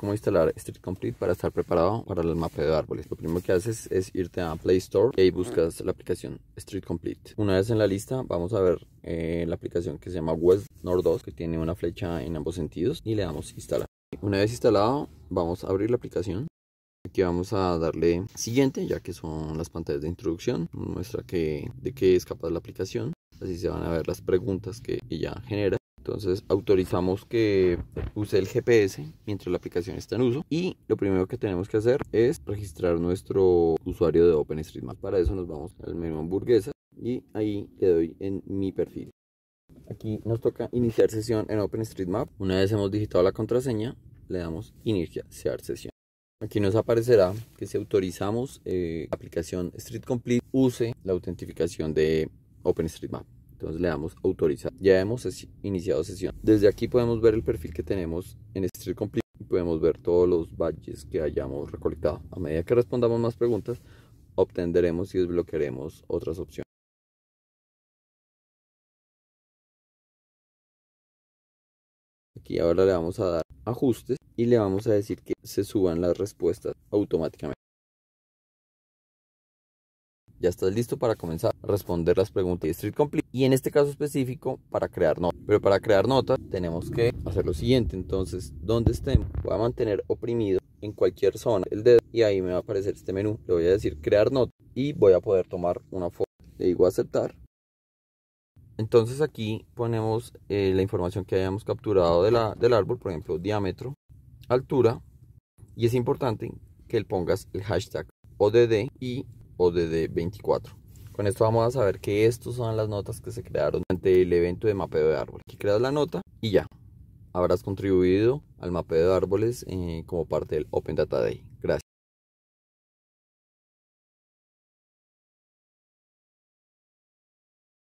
cómo instalar Street Complete para estar preparado para el mapa de árboles. Lo primero que haces es irte a Play Store y ahí buscas la aplicación Street Complete. Una vez en la lista vamos a ver eh, la aplicación que se llama West Nord 2 que tiene una flecha en ambos sentidos y le damos instalar. Una vez instalado vamos a abrir la aplicación. Aquí vamos a darle siguiente ya que son las pantallas de introducción. Muestra que, de qué es capaz la aplicación. Así se van a ver las preguntas que ella genera. Entonces autorizamos que use el GPS mientras la aplicación está en uso y lo primero que tenemos que hacer es registrar nuestro usuario de OpenStreetMap. Para eso nos vamos al menú hamburguesa y ahí le doy en mi perfil. Aquí nos toca iniciar sesión en OpenStreetMap. Una vez hemos digitado la contraseña, le damos iniciar sesión. Aquí nos aparecerá que si autorizamos la eh, aplicación Street Complete use la autentificación de OpenStreetMap. Entonces le damos autorizar. Ya hemos iniciado sesión. Desde aquí podemos ver el perfil que tenemos en este Street Complete. Podemos ver todos los badges que hayamos recolectado. A medida que respondamos más preguntas, obtendremos y desbloquearemos otras opciones. Aquí ahora le vamos a dar ajustes y le vamos a decir que se suban las respuestas automáticamente ya estás listo para comenzar a responder las preguntas de Street Complete y en este caso específico para crear notas. Pero para crear notas tenemos que hacer lo siguiente, entonces donde estemos voy a mantener oprimido en cualquier zona el dedo y ahí me va a aparecer este menú. Le voy a decir crear nota y voy a poder tomar una foto. Le digo aceptar. Entonces aquí ponemos eh, la información que hayamos capturado del árbol, por ejemplo diámetro, altura y es importante que le pongas el hashtag ODD y o desde 24. Con esto vamos a saber que estas son las notas que se crearon durante el evento de mapeo de árbol. Aquí creas la nota y ya, habrás contribuido al mapeo de árboles eh, como parte del Open Data Day.